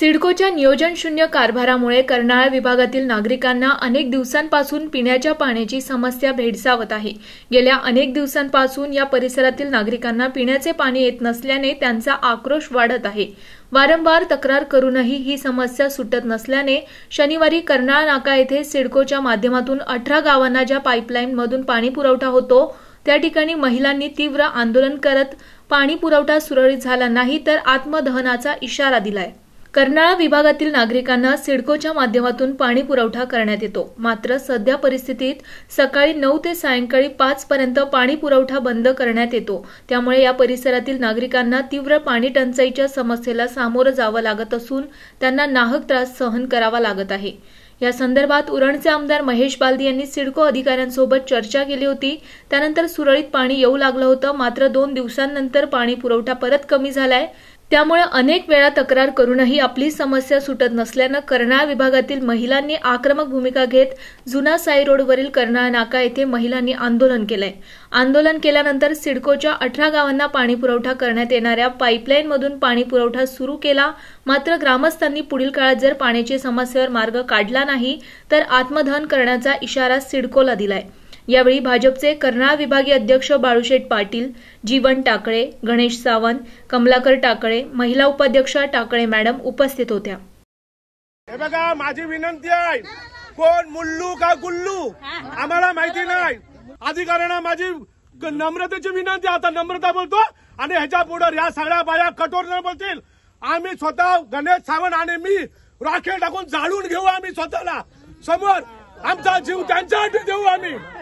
सिडकोच्या नियोजनशून्य कारभारामुळे कर्नाळा विभागातील नागरिकांना अनेक दिवसांपासून पिण्याच्या पाण्याची समस्या भेडसावत आहे गेल्या अनेक दिवसांपासून या परिसरातील नागरिकांना पिण्याचे पाणी येत नसल्याने त्यांचा आक्रोश वाढत आहे वारंवार तक्रार करूनही ही समस्या सुटत नसल्याने शनिवारी कर्नाळा नाका येथे सिडकोच्या माध्यमातून अठरा गावांना ज्या पाईपलाईनमधून पाणी पुरवठा होतो त्या ठिकाणी महिलांनी तीव्र आंदोलन करत पाणी पुरवठा सुरळीत झाला नाही तर आत्मदहनाचा इशारा दिलाय कर्नाळा विभागातील नागरिकांना सिडकोच्या माध्यमातून पाणी पुरवठा करण्यात येतो मात्र सध्या परिस्थितीत सकाळी नऊ ते सायंकाळी पाच पर्यंत पाणी पुरवठा बंद करण्यात येतो त्यामुळे या परिसरातील नागरिकांना तीव्र पाणी टंचाईच्या समस्येला सामोरं जावं लागत असून त्यांना नाहक त्रास सहन करावा लागत आहे या संदर्भात उरणचे आमदार महेश बालदी यांनी सिडको अधिकाऱ्यांसोबत चर्चा केली होती त्यानंतर सुरळीत पाणी येऊ लागलं होतं मात्र दोन दिवसांनंतर पाणी पुरवठा परत कमी झालाय त्यामुळे अनेक वेळा तक्रार करूनही आपली समस्या सुटत नसल्यानं कर्नाळ विभागातील महिलांनी आक्रमक भूमिका घेत जुना साई रोडवरील कर्नाळ नाका येथे महिलांनी आंदोलन केलंय आंदोलन केल्यानंतर सिडकोच्या अठरा गावांना पाणीपुरवठा करण्यात येणाऱ्या पाईपलाईनमधून पाणीपुरवठा सुरू केला मात्र ग्रामस्थांनी पुढील काळात जर पाण्याची समस्येवर मार्ग काढला नाही तर आत्मदहन करण्याचा इशारा सिडकोला दिलाय यावेळी भाजपचे कर्नाळ विभागीय अध्यक्ष बाळूशेठ पाटील जीवन टाकळे गणेश सावंत कमलाकर टाकळे महिला उपाध्यक्ष टाकळे मॅडम उपस्थित होत्या हे बघा माझी विनंती आहे कोण मुल्लू का गुल्लू आम्हाला माहिती नाही अधिकाऱ्यांना माझी नम्रतेची विनंती आता नम्रता बोलतो आणि ह्याच्या पुढे या सगळ्या बाया कठोर न बोलतील आम्ही स्वतः गणेश सावंत आणि मी राखे टाकून जाळून घेऊ आम्ही स्वतःला समोर आमचा जीव त्यांच्यासाठी देऊ आम्ही